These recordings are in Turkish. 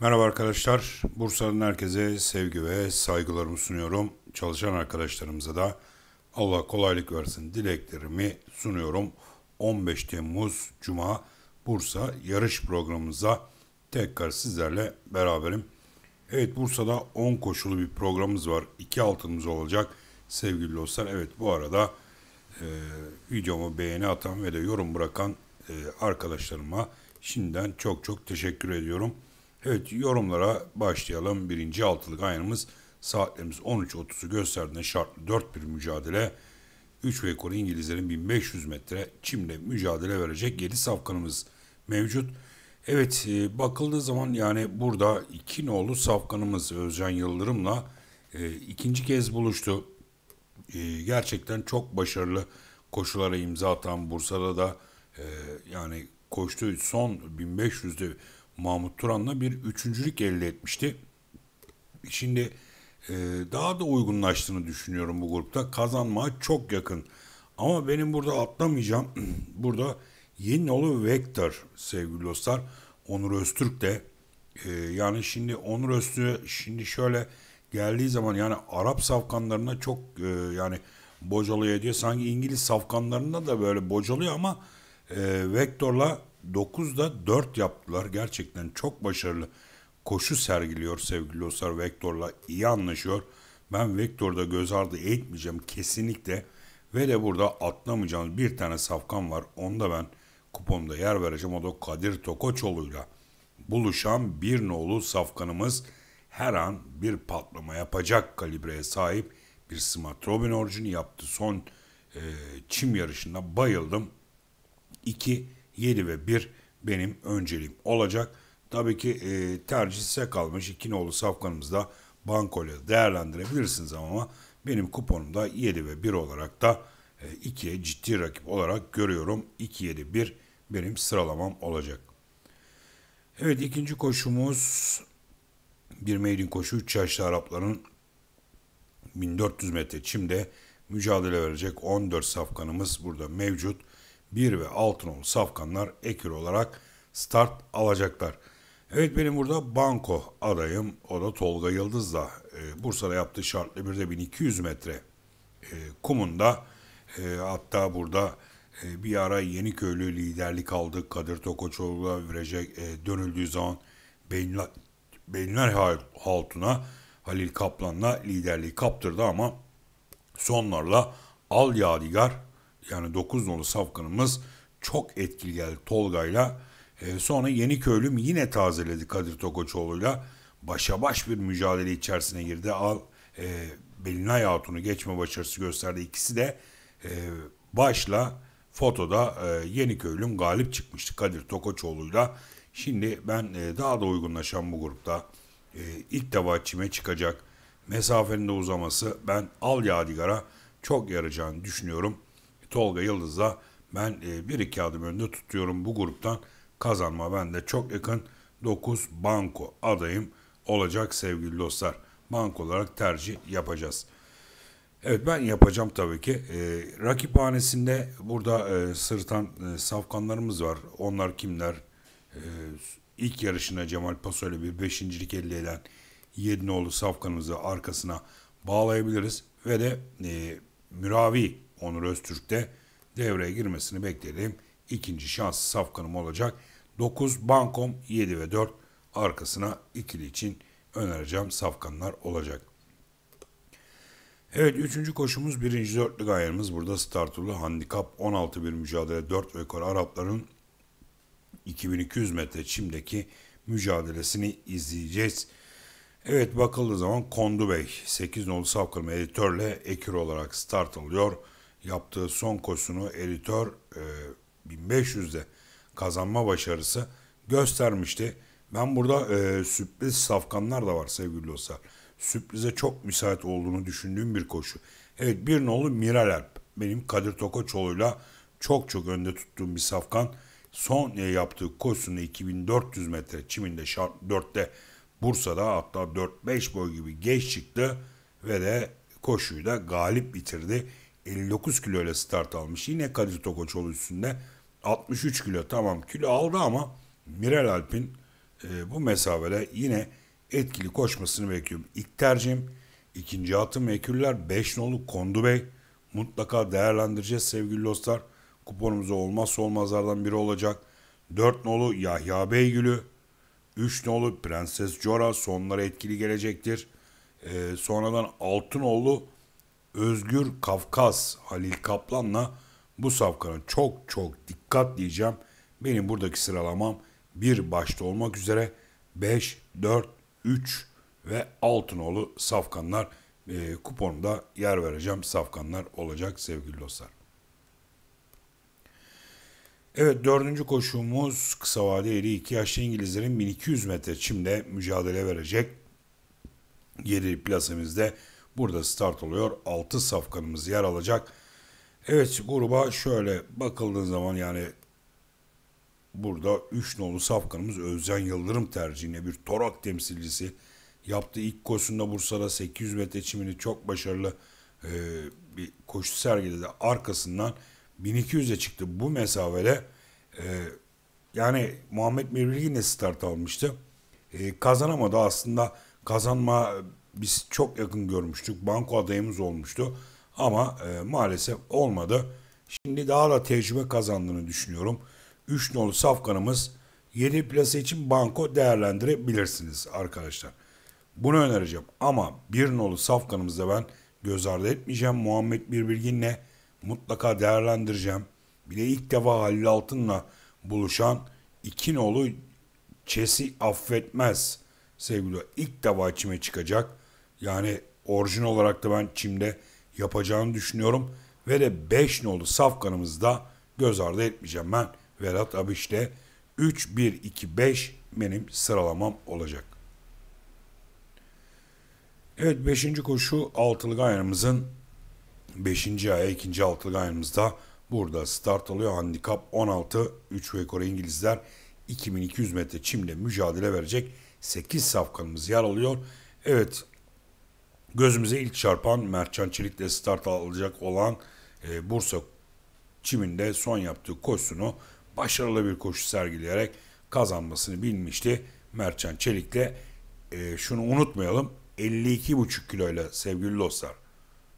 Merhaba arkadaşlar. Bursa'nın herkese sevgi ve saygılarımı sunuyorum. Çalışan arkadaşlarımıza da Allah kolaylık versin dileklerimi sunuyorum. 15 Temmuz Cuma Bursa yarış programımıza tekrar sizlerle beraberim. Evet Bursa'da 10 koşulu bir programımız var. 2 altınımız olacak sevgili dostlar. Evet bu arada e, videomu beğeni atan ve de yorum bırakan e, arkadaşlarıma şimdiden çok çok teşekkür ediyorum. Evet yorumlara başlayalım. Birinci altılık aynımız saatlerimiz 13.30'u gösterdiğinde şartlı 4 bir mücadele. 3 ve İngilizlerin 1500 metre çimle mücadele verecek 7 safkanımız mevcut. Evet e, bakıldığı zaman yani burada iki nolu safkanımız Özcan Yıldırım'la e, ikinci kez buluştu. E, gerçekten çok başarılı koşulara imza atan Bursa'da da e, yani koştu son 1500'de Mahmut Turan'la bir üçüncülük elde etmişti. Şimdi e, daha da uygunlaştığını düşünüyorum bu grupta. Kazanmaya çok yakın. Ama benim burada atlamayacağım. burada yeni oğlu Vector sevgili dostlar. Onur Öztürk de e, yani şimdi Onur Öztürk şimdi şöyle geldiği zaman yani Arap safkanlarına çok e, yani bocalıyor diyor. Sanki İngiliz safkanlarında da böyle bocalıyor ama e, Vector'la 9'da 4 yaptılar. Gerçekten çok başarılı koşu sergiliyor sevgili dostlar Vektor'la. iyi anlaşıyor. Ben Vektor'da göz ardı etmeyeceğim kesinlikle. Ve de burada atlamayacağımız bir tane safkan var. Onu da ben kuponda yer vereceğim. O da Kadir Tokoçoğlu'yla buluşan bir nolu safkanımız her an bir patlama yapacak kalibreye sahip bir Smart Robin orijini yaptı. Son e, çim yarışında bayıldım. 2 7 ve 1 benim önceliğim olacak. Tabii ki e, tercih size kalmış. İkinoğlu safkanımızda bankoyla değerlendirebilirsiniz ama benim kuponumda 7 ve 1 olarak da 2'ye e, ciddi rakip olarak görüyorum. 2 7 1 benim sıralamam olacak. Evet ikinci koşumuz bir maiden koşu 3 yaşlı Arapların 1400 metre çimde mücadele verecek 14 safkanımız burada mevcut. 1 ve 6 numaralı safkanlar ekür olarak start alacaklar. Evet benim burada Banko adayım. O da Tolga Yıldız'la e, Bursa'da yaptığı şartlı bir birde 1200 metre e, kumunda e, hatta burada e, bir ara Yeniköylü liderlik aldı. Kadir Tokoçoğlu'la viraja e, dönüldüğü zaman Beynler, Beynler Halil Kaplan'la liderliği kaptırdı ama sonlarla Al Yadigar yani 9 nolu safkanımız çok etkili geldi Tolga'yla. E, sonra Yeniköylüm yine tazeledi Kadir Tokoçoğlu'yla. Başa baş bir mücadele içerisine girdi. Al e, Belinay Hatun'u geçme başarısı gösterdi. İkisi de e, başla fotoda e, Yeniköylüm galip çıkmıştı Kadir Tokoçoğlu'yla. Şimdi ben e, daha da uygunlaşan bu grupta e, ilk defa çime çıkacak mesafenin de uzaması ben Al Yadigar'a çok yarayacağını düşünüyorum. Tolga Yıldız'la ben e, bir iki adım önde tutuyorum bu gruptan. Kazanma ben de çok yakın 9 banko adayım olacak sevgili dostlar. Bank olarak tercih yapacağız. Evet ben yapacağım tabii ki. E, rakip hanesinde burada e, sırtan e, safkanlarımız var. Onlar kimler? E, ilk yarışına Cemal Paso ile bir beşincilik elde eden Yedinoğlu safkanımızı arkasına bağlayabiliriz. Ve de e, Müravi Onur Öztürk de devreye girmesini bekleyelim. İkinci şans safkanım olacak. 9 Bankom 7 ve 4 arkasına ikili için önereceğim safkanlar olacak. Evet üçüncü koşumuz birinci dörtlük ayarımız burada startulu handikap 16 bir mücadele 4 ve yukarı Arapların 2200 metre çimdeki mücadelesini izleyeceğiz. Evet bakıldığı zaman Kondu Bey 8 nolu safkanım editörle ekür olarak start alıyor yaptığı son kosunu editör e, 1500'de kazanma başarısı göstermişti. Ben burada e, sürpriz safkanlar da var sevgili dostlar. Sürprize çok müsait olduğunu düşündüğüm bir koşu. Evet bir nolu Miral Alp. Benim Kadir Tokoçoğlu'yla çok çok önde tuttuğum bir safkan. Son e, yaptığı koşusunu 2400 metre çiminde şart 4'te Bursa'da hatta 4-5 boy gibi geç çıktı ve de koşuyu da galip bitirdi. 59 kilo ile start almış. Yine Kadir Tokoçoğlu üstünde 63 kilo tamam kilo aldı ama Mirel Alp'in e, bu mesafede yine etkili koşmasını bekliyorum. İlk tercihim ikinci atım meküller 5 nolu Kondu Bey. Mutlaka değerlendireceğiz sevgili dostlar. Kuponumuz olmazsa olmazlardan biri olacak. 4 nolu Yahya Beygül'ü. 3 nolu Prenses Jora sonlara etkili gelecektir. E, sonradan 6 nolu Özgür Kafkas Halil Kaplan'la bu safkanın çok çok dikkat diyeceğim. Benim buradaki sıralamam bir başta olmak üzere 5, 4, 3 ve Altınoğlu safkanlar e, ee, kuponumda yer vereceğim safkanlar olacak sevgili dostlar. Evet dördüncü koşumuz kısa vadeli 2 yaşlı İngilizlerin 1200 metre çimde mücadele verecek. Yeri plasemizde burada start oluyor. 6 safkanımız yer alacak. Evet gruba şöyle bakıldığı zaman yani burada 3 nolu safkanımız Özcan Yıldırım tercihine bir torak temsilcisi yaptı. ilk koşusunda Bursa'da 800 metre çimini çok başarılı e, bir koşu sergiledi. Arkasından 1200'e çıktı bu mesafede. E, yani Muhammed Mevlilgin de start almıştı. E, kazanamadı aslında kazanma biz çok yakın görmüştük. Banko adayımız olmuştu ama e, maalesef olmadı. Şimdi daha da tecrübe kazandığını düşünüyorum. 3 nolu safkanımız 7 plase için banko değerlendirebilirsiniz arkadaşlar. Bunu önereceğim ama 1 nolu safkanımızda ben göz ardı etmeyeceğim. Muhammed Birbilgin'le mutlaka değerlendireceğim. Bir de ilk defa Halil Altın'la buluşan 2 nolu Çesi affetmez sevgili. İlk defa içime çıkacak. Yani orijinal olarak da ben Çim'de yapacağını düşünüyorum. Ve de 5 nolu safkanımızı da göz ardı etmeyeceğim ben. Vedat Abiş'te 3-1-2-5 benim sıralamam olacak. Evet 5. koşu altılı gayrımızın 5. aya 2. altılı gayrımızda burada start alıyor. Handikap 16 3 ve Kore İngilizler 2200 metre çimle mücadele verecek 8 safkanımız yer alıyor. Evet gözümüze ilk çarpan Mertcan Çelik'le start alacak olan e, Bursa Çim'inde son yaptığı koşusunu başarılı bir koşu sergileyerek kazanmasını bilmişti Mertcan Çelik'le. E, şunu unutmayalım 52,5 kiloyla sevgili dostlar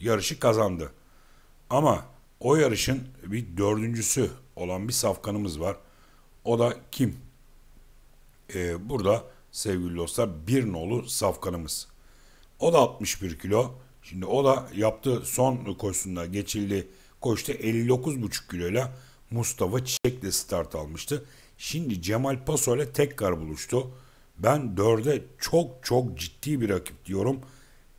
yarışı kazandı. Ama o yarışın bir dördüncüsü olan bir safkanımız var. O da kim? Ee, burada sevgili dostlar bir nolu safkanımız. O da 61 kilo. Şimdi o da yaptığı son koşusunda geçildi. Koştu 59,5 kiloyla Mustafa Çiçek de start almıştı. Şimdi Cemal Paso ile tekrar buluştu. Ben dörde çok çok ciddi bir rakip diyorum.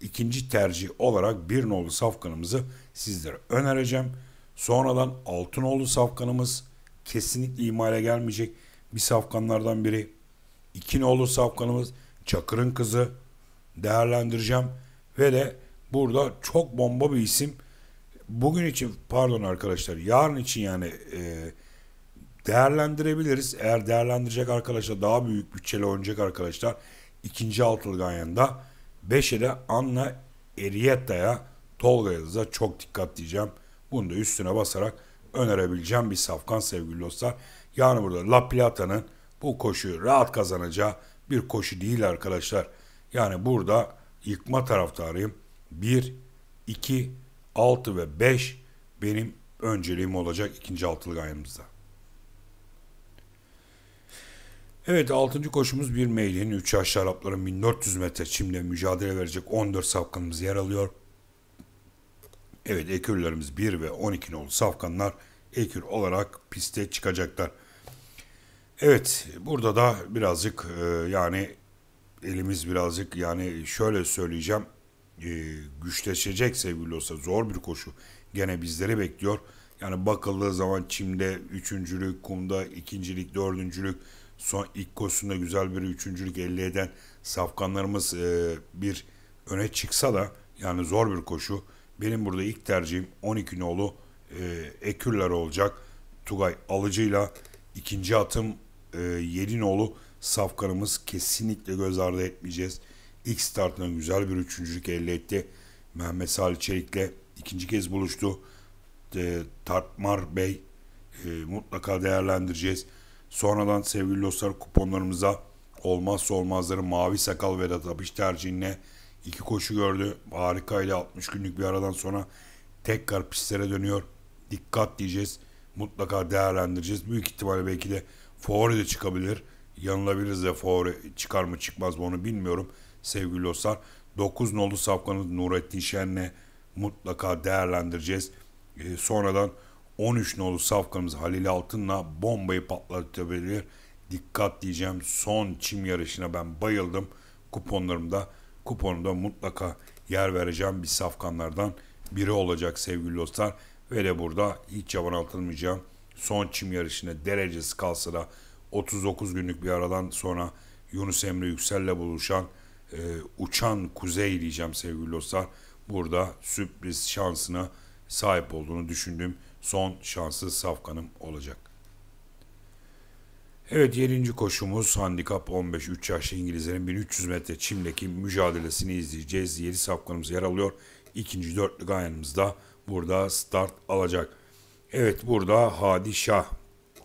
İkinci tercih olarak bir nolu safkanımızı sizlere önereceğim. Sonradan altı nolu safkanımız kesinlikle imale gelmeyecek bir safkanlardan biri. İki nolu safkanımız Çakır'ın kızı değerlendireceğim ve de burada çok bomba bir isim bugün için pardon arkadaşlar yarın için yani e, değerlendirebiliriz. Eğer değerlendirecek arkadaşlar daha büyük bütçeli oynayacak arkadaşlar ikinci altılgan Ganyan'da 5'e de Anna Erietta'ya Tolga Yıldız'a çok dikkat diyeceğim. Bunu da üstüne basarak önerebileceğim bir safkan sevgili dostlar. Yani burada La Plata'nın bu koşuyu rahat kazanacağı bir koşu değil arkadaşlar. Yani burada yıkma taraftarıyım. 1, 2, 6 ve 5 benim önceliğim olacak ikinci altılık ayımızda. Evet 6. koşumuz bir meylin 3 yaş şarapların 1400 metre çimle mücadele verecek 14 safkanımız yer alıyor. Evet ekürlerimiz 1 ve 12 nolu safkanlar ekür olarak piste çıkacaklar. Evet burada da birazcık e, yani elimiz birazcık yani şöyle söyleyeceğim e, güçleşecek sevgili olsa zor bir koşu gene bizleri bekliyor. Yani bakıldığı zaman çimde üçüncülük, kumda ikincilik, dördüncülük, son ilk koşusunda güzel bir üçüncülük elde eden safkanlarımız e, bir öne çıksa da yani zor bir koşu. Benim burada ilk tercihim 12 nolu e, Eküller olacak. Tugay alıcıyla ikinci atım e, 7 nolu Safkanımız kesinlikle göz ardı etmeyeceğiz. İlk startına güzel bir üçüncülük elde etti. Mehmet Salih Çelik'le ikinci kez buluştu. E, Tartmar Bey e, mutlaka değerlendireceğiz. Sonradan sevgili dostlar kuponlarımıza olmazsa olmazları Mavi Sakal ve Abiş tercihine iki koşu gördü. Harika ile 60 günlük bir aradan sonra tekrar pistlere dönüyor. Dikkat diyeceğiz. Mutlaka değerlendireceğiz. Büyük ihtimalle belki de favori de çıkabilir yanılabiliriz de favori çıkar mı çıkmaz mı onu bilmiyorum sevgili dostlar. 9 nolu safkanı Nurettin Şen'le mutlaka değerlendireceğiz. E, sonradan 13 nolu safkamız Halil Altın'la bombayı patlatabilir. Dikkat diyeceğim son çim yarışına ben bayıldım. Kuponlarımda kuponumda mutlaka yer vereceğim bir safkanlardan biri olacak sevgili dostlar. Ve de burada hiç yaban atılmayacağım. Son çim yarışına derecesi kalsa da 39 günlük bir aradan sonra Yunus Emre Yüksel'le buluşan e, uçan kuzey diyeceğim sevgili dostlar. Burada sürpriz şansına sahip olduğunu düşündüğüm son şanslı Safkan'ım olacak. Evet 7. koşumuz handikap 15 3 yaşlı İngilizlerin 1300 metre çimdeki mücadelesini izleyeceğiz. 7 Safkan'ımız yer alıyor. İkinci dörtlü gayanımız da burada start alacak. Evet burada Hadi Şah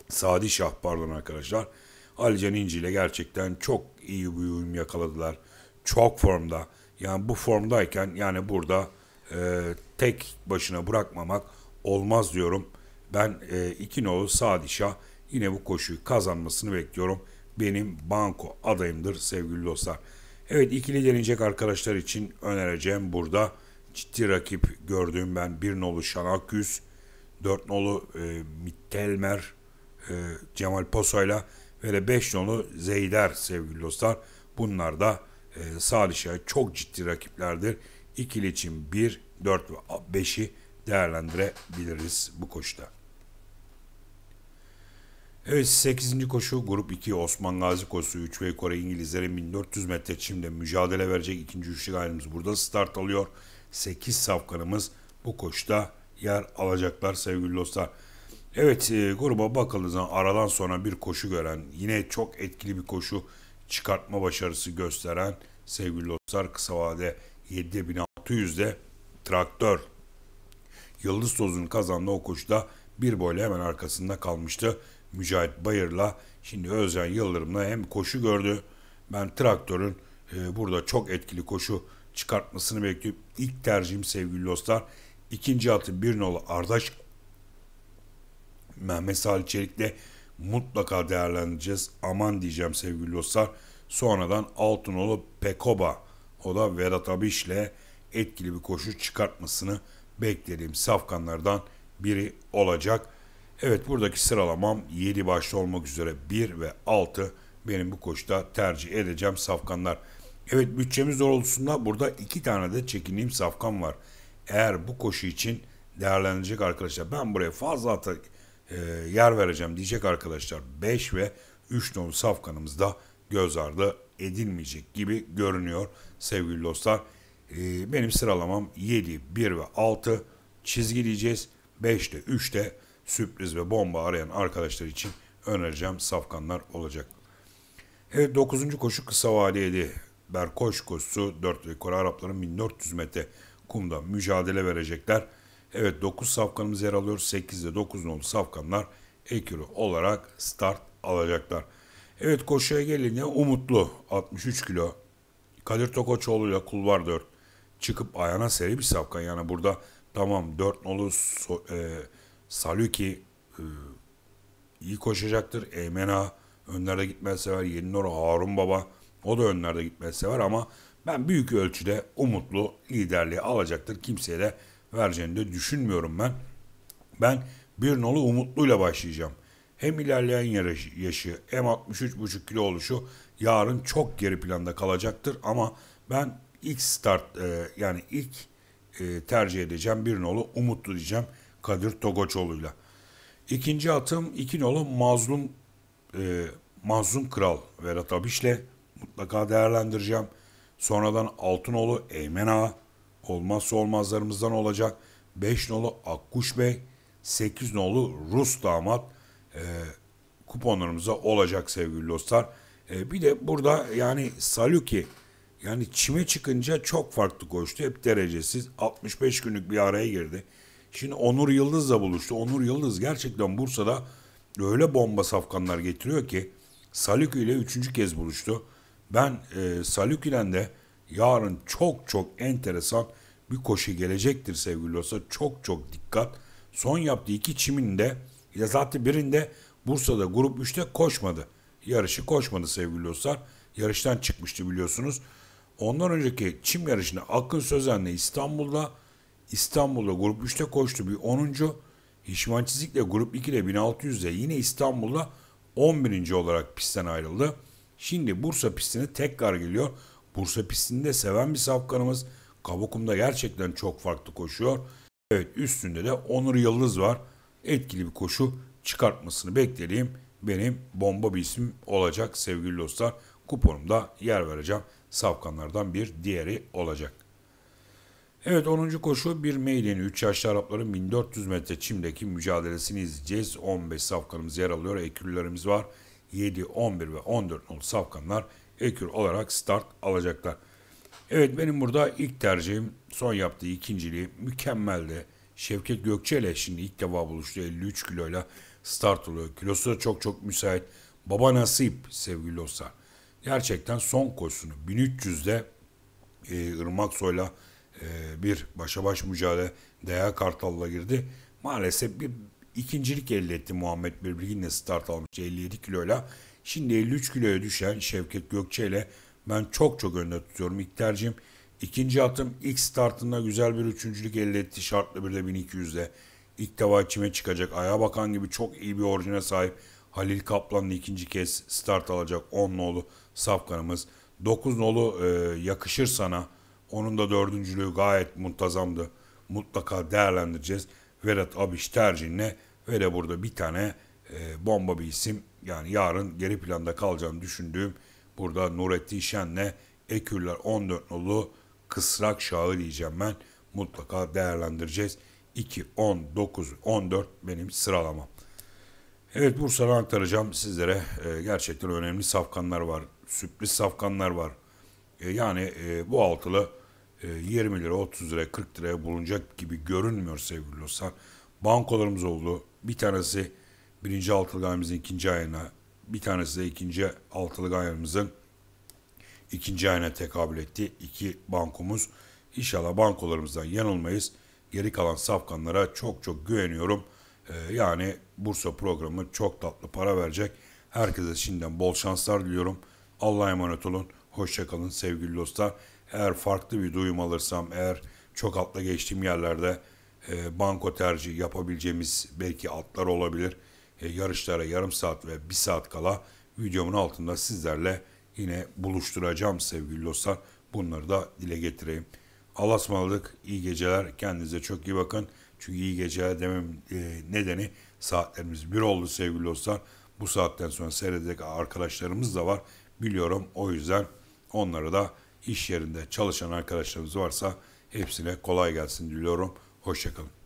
Sadi Şah pardon arkadaşlar. Ali Can İnci ile gerçekten çok iyi bir uyum yakaladılar. Çok formda. Yani bu formdayken yani burada e, tek başına bırakmamak olmaz diyorum. Ben e, nolu Sadi Şah yine bu koşuyu kazanmasını bekliyorum. Benim banko adayımdır sevgili dostlar. Evet ikili deneyecek arkadaşlar için önereceğim burada ciddi rakip gördüğüm ben bir nolu Şanaküz, 4 nolu e, Mittelmer, e, Cemal Posoy'la ve de 5 nolu Zeyder sevgili dostlar. Bunlar da e, Salih'e çok ciddi rakiplerdir. İkili için 1, 4 ve 5'i değerlendirebiliriz bu koşuda. Evet 8. koşu grup 2 Osman Gazi koşusu 3 ve Kore İngilizlerin 1400 metre çimde mücadele verecek ikinci üçlü halimiz burada start alıyor. 8 safkanımız bu koşuda yer alacaklar sevgili dostlar. Evet e, gruba bakıldığı zaman aradan sonra bir koşu gören yine çok etkili bir koşu çıkartma başarısı gösteren sevgili dostlar kısa vade 7600'de traktör Yıldız Toz'un kazandığı o koşuda bir boyla hemen arkasında kalmıştı. Mücahit Bayır'la şimdi Özcan Yıldırım'la hem koşu gördü. Ben traktörün e, burada çok etkili koşu çıkartmasını bekliyorum. İlk tercihim sevgili dostlar. ikinci atı bir nolu Ardaş Mehmet Salih Çelik'le mutlaka değerlendireceğiz. Aman diyeceğim sevgili dostlar. Sonradan altınolu Pekoba o da Vedat Abiş'le etkili bir koşu çıkartmasını beklediğim safkanlardan biri olacak. Evet buradaki sıralamam 7 başta olmak üzere 1 ve 6 benim bu koşuda tercih edeceğim safkanlar. Evet bütçemiz doğrultusunda burada 2 tane de çekindiğim safkan var. Eğer bu koşu için değerlenecek arkadaşlar ben buraya fazla atak e, yer vereceğim diyecek arkadaşlar. 5 ve 3 nolu safkanımız da göz ardı edilmeyecek gibi görünüyor sevgili dostlar. E, benim sıralamam 7, 1 ve 6 çizgi diyeceğiz. 5'te 3'te sürpriz ve bomba arayan arkadaşlar için önereceğim safkanlar olacak. Evet 9. koşu kısa vadeli Berkoş koşusu 4 ve Kore Arapların 1400 metre kumda mücadele verecekler. Evet 9 safkanımız yer alıyor. 8'de 9 nolu safkanlar ekürü olarak start alacaklar. Evet koşuya gelince Umutlu 63 kilo. Kadir Tokoçoğlu ile Kulvar 4 çıkıp ayağına seri bir safkan. Yani burada tamam 4 nolu so, e, Saluki e, iyi koşacaktır. Emena önlerde gitmez sever. Yelinor Harun Baba o da önlerde gitmez sever ama ben büyük ölçüde Umutlu liderliği alacaktır. Kimseye de vereceğini de düşünmüyorum ben. Ben bir nolu umutluyla başlayacağım. Hem ilerleyen yarış, yaşı hem 63,5 kilo oluşu yarın çok geri planda kalacaktır ama ben ilk start e, yani ilk e, tercih edeceğim bir nolu umutlu diyeceğim Kadir Togoçoğlu'yla. İkinci atım iki nolu mazlum e, mazlum kral Vedat Abiş'le mutlaka değerlendireceğim. Sonradan Altınoğlu Eymen Ağa olmazsa olmazlarımızdan olacak 5 nolu Akkuş Bey, 8 nolu Rus damat e, kuponlarımıza olacak sevgili dostlar. E, bir de burada yani Saluki yani çime çıkınca çok farklı koştu. Hep derecesiz. 65 günlük bir araya girdi. Şimdi Onur Yıldız'la buluştu. Onur Yıldız gerçekten Bursa'da öyle bomba safkanlar getiriyor ki Salük ile üçüncü kez buluştu. Ben e, Salük ile de yarın çok çok enteresan bir koşu gelecektir sevgili dostlar. Çok çok dikkat. Son yaptığı iki çiminde ya zaten birinde Bursa'da grup 3'te koşmadı. Yarışı koşmadı sevgili dostlar. Yarıştan çıkmıştı biliyorsunuz. Ondan önceki çim yarışına Akın Sözen'le İstanbul'da İstanbul'da grup 3'te koştu bir 10. Hişman Çizik'le grup 2'de 1600'de yine İstanbul'da 11. olarak pistten ayrıldı. Şimdi Bursa pistine tekrar geliyor. Bursa pistinde seven bir safkanımız Kabukum'da gerçekten çok farklı koşuyor. Evet üstünde de Onur Yıldız var. Etkili bir koşu çıkartmasını bekleyeyim. benim bomba bir isim olacak sevgili dostlar. Kuponumda yer vereceğim. Safkanlardan bir diğeri olacak. Evet 10. koşu bir meydeni 3 yaşlı Arapların 1400 metre çimdeki mücadelesini izleyeceğiz. 15 safkanımız yer alıyor. Ekürlerimiz var. 7, 11 ve 14 nolu safkanlar ekür olarak start alacaklar. Evet benim burada ilk tercihim son yaptığı ikinciliği mükemmeldi. Şevket Gökçe ile şimdi ilk defa buluştu 53 kiloyla start oluyor. Kilosu da çok çok müsait. Baba nasip sevgili dostlar. Gerçekten son koşusunu 1300'de e, Irmak Soy'la e, bir başa baş mücadele Deha Kartal'la girdi. Maalesef bir ikincilik elde etti Muhammed Birbilgin'le start almış 57 kiloyla. Şimdi 53 kiloya düşen Şevket Gökçe ile ben çok çok önde tutuyorum. İlk tercihim ikinci atım ilk startında güzel bir üçüncülük elde etti şartlı bir de 1200'de. İlk defa içime çıkacak. Aya bakan gibi çok iyi bir orijine sahip. Halil Kaplan'ın ikinci kez start alacak 10 nolu safkanımız. 9 nolu e, yakışır sana. Onun da dördüncülüğü gayet muntazamdı. Mutlaka değerlendireceğiz. Vedat Abiş tercihine ve de burada bir tane e, bomba bir isim. Yani yarın geri planda kalacağını düşündüğüm burada Nurettin Şen'le Eküller 14 nolu kısrak şahı diyeceğim ben. Mutlaka değerlendireceğiz. 2, 10, 9, 14 benim sıralamam. Evet Bursa'dan aktaracağım sizlere. E, gerçekten önemli safkanlar var. Sürpriz safkanlar var. E, yani e, bu altılı e, 20 lira, 30 lira, 40 liraya bulunacak gibi görünmüyor sevgili dostlar. Bankolarımız oldu. Bir tanesi birinci altılı gayrımızın ikinci ayına bir tanesi de ikinci altılı gayrımızın ikinci ayına tekabül etti. İki bankomuz. İnşallah bankolarımızdan yanılmayız. Geri kalan safkanlara çok çok güveniyorum. Ee, yani Bursa programı çok tatlı para verecek. Herkese şimdiden bol şanslar diliyorum. Allah'a emanet olun. Hoşçakalın sevgili dostlar. Eğer farklı bir duyum alırsam, eğer çok atla geçtiğim yerlerde e, banko tercih yapabileceğimiz belki atlar olabilir. E, yarışlara yarım saat ve bir saat kala videomun altında sizlerle yine buluşturacağım sevgili dostlar. Bunları da dile getireyim. Allah'a ısmarladık. İyi geceler. Kendinize çok iyi bakın. Çünkü iyi geceler demem e, nedeni saatlerimiz bir oldu sevgili dostlar. Bu saatten sonra seyredecek arkadaşlarımız da var. Biliyorum o yüzden onları da iş yerinde çalışan arkadaşlarımız varsa hepsine kolay gelsin diliyorum. Hoşçakalın.